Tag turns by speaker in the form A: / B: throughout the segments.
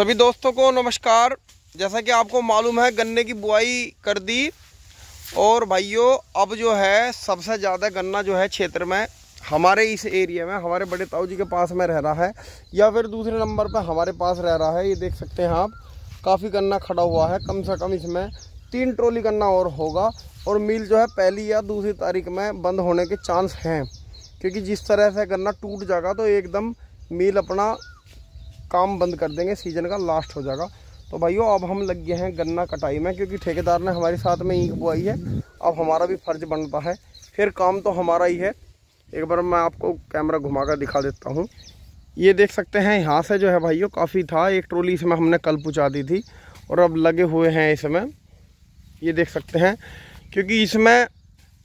A: सभी दोस्तों को नमस्कार जैसा कि आपको मालूम है गन्ने की बुआई कर दी और भाइयों अब जो है सबसे ज़्यादा गन्ना जो है क्षेत्र में हमारे इस एरिया में हमारे बड़े ताऊ जी के पास में रह रहा है या फिर दूसरे नंबर पर हमारे पास रह रहा है ये देख सकते हैं आप काफ़ी गन्ना खड़ा हुआ है कम से कम इसमें तीन ट्रोली गन्ना और होगा और मिल जो है पहली या दूसरी तारीख में बंद होने के चांस हैं क्योंकि जिस तरह से गन्ना टूट जाएगा तो एकदम मिल अपना काम बंद कर देंगे सीजन का लास्ट हो जाएगा तो भाइयों अब हम लग गए हैं गन्ना कटाई में क्योंकि ठेकेदार ने हमारे साथ में ईंख बुआई है अब हमारा भी फर्ज बनता है फिर काम तो हमारा ही है एक बार मैं आपको कैमरा घुमा कर दिखा देता हूँ ये देख सकते हैं यहाँ से जो है भाइयों काफ़ी था एक ट्रोली इसमें हमने कल पहुँचा दी थी और अब लगे हुए हैं इसमें ये देख सकते हैं क्योंकि इसमें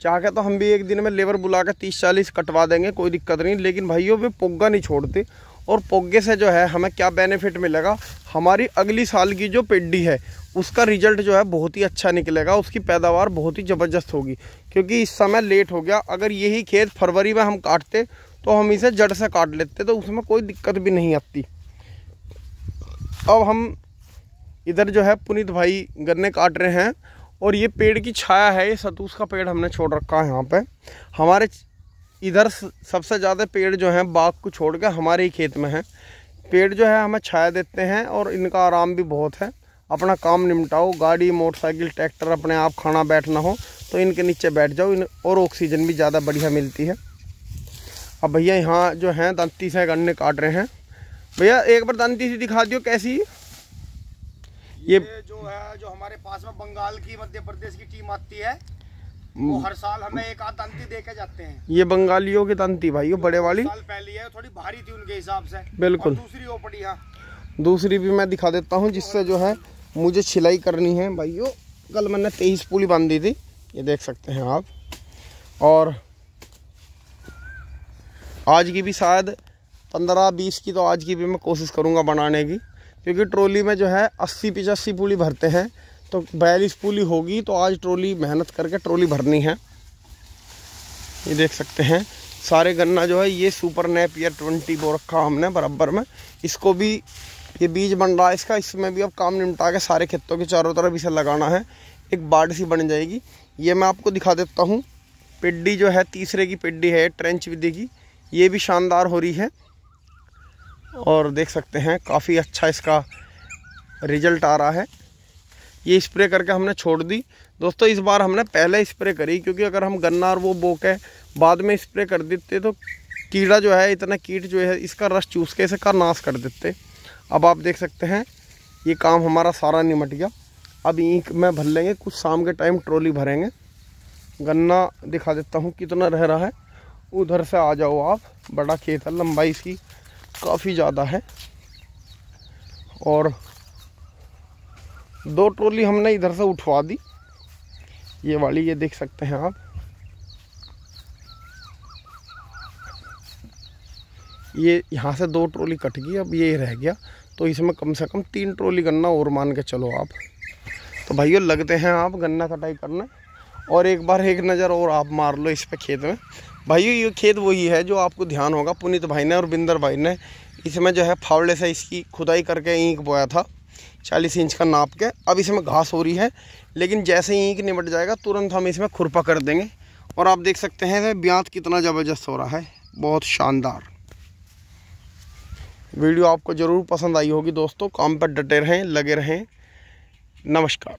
A: चाह के तो हम भी एक दिन में लेबर बुला के तीस चालीस कटवा देंगे कोई दिक्कत नहीं लेकिन भाइयों वे पुग्गा नहीं छोड़ते और पोगे से जो है हमें क्या बेनिफिट मिलेगा हमारी अगली साल की जो पेड्डी है उसका रिजल्ट जो है बहुत ही अच्छा निकलेगा उसकी पैदावार बहुत ही ज़बरदस्त होगी क्योंकि इस समय लेट हो गया अगर यही खेत फरवरी में हम काटते तो हम इसे जड़ से काट लेते तो उसमें कोई दिक्कत भी नहीं आती अब हम इधर जो है पुनीत भाई गन्ने काट रहे हैं और ये पेड़ की छाया है ये सतूस का पेड़ हमने छोड़ रखा है यहाँ पे हमारे इधर सबसे ज़्यादा पेड़ जो हैं बाग को छोड़ के हमारे ही खेत में हैं पेड़ जो है हमें छाया देते हैं और इनका आराम भी बहुत है अपना काम निमटाओ गाड़ी मोटरसाइकिल ट्रैक्टर अपने आप खाना बैठना हो तो इनके नीचे बैठ जाओ इन और ऑक्सीजन भी ज़्यादा बढ़िया मिलती है अब भैया यहाँ जो हैं दांती से गन्ने काट रहे हैं भैया एक बार दंती दिखा दियो कैसी ये, ये जो है जो हमारे पास में बंगाल की मध्य प्रदेश की टीम आती है वो हम्म। हर साल हमें एक आध तंती देखे जाते हैं ये बंगालियों की तंती भाई ये बड़े वाली साल पहली है थोड़ी भारी थी उनके हिसाब से बिल्कुल दूसरी ओपड़ी है हाँ। दूसरी भी मैं दिखा देता हूँ जिससे जो है मुझे सिलाई करनी है भाई कल मैंने तेईस पुली बांध दी थी ये देख सकते हैं आप और आज की भी शायद पंद्रह बीस की तो आज की भी मैं कोशिश करूंगा बनाने की क्योंकि ट्रॉली में जो है अस्सी पिचासी पुली भरते हैं तो बैलिस पुली होगी तो आज ट्रोली मेहनत करके ट्रोली भरनी है ये देख सकते हैं सारे गन्ना जो है ये सुपर नैप या ट्वेंटी बो रखा हमने बराबर में इसको भी ये बीज बन रहा है इसका इसमें भी अब काम निपटा के सारे खेतों के चारों तरफ इसे लगाना है एक बाढ़ सी बन जाएगी ये मैं आपको दिखा देता हूँ पिड्डी जो है तीसरे की पिड्डी है ट्रेंच विधि की ये भी शानदार हो रही है और देख सकते हैं काफ़ी अच्छा इसका रिजल्ट आ रहा है ये स्प्रे करके हमने छोड़ दी दोस्तों इस बार हमने पहले स्प्रे करी क्योंकि अगर हम गन्ना और वो बो के बाद में स्प्रे कर देते तो कीड़ा जो है इतना कीट जो है इसका रस चूस के इसका नाश कर देते अब आप देख सकते हैं ये काम हमारा सारा निमट गया अब ईंख में भर लेंगे कुछ शाम के टाइम ट्रॉली भरेंगे गन्ना दिखा देता हूँ कितना रह रहा है उधर से आ जाओ आप बड़ा खेत है लंबाई इसकी काफ़ी ज़्यादा है और दो ट्रॉली हमने इधर से उठवा दी ये वाली ये देख सकते हैं आप ये यहाँ से दो ट्रॉली कट गई अब ये रह गया तो इसमें कम से कम तीन ट्रॉली गन्ना और मान के चलो आप तो भाइयों लगते हैं आप गन्ना कटाई करने और एक बार एक नज़र और आप मार लो इस पर खेत में भाइयों ये खेत वही है जो आपको ध्यान होगा पुनीत भाई ने और बिंदर भाई ने इसमें जो है फावड़े से इसकी खुदाई करके ईंक बोया था चालीस इंच का नाप के अब इसमें घास हो रही है लेकिन जैसे ही ईंक निमट जाएगा तुरंत हम इसमें खुरपा कर देंगे और आप देख सकते हैं ब्यात कितना ज़बरदस्त हो रहा है बहुत शानदार वीडियो आपको ज़रूर पसंद आई होगी दोस्तों काम पर डटे रहें लगे रहें नमस्कार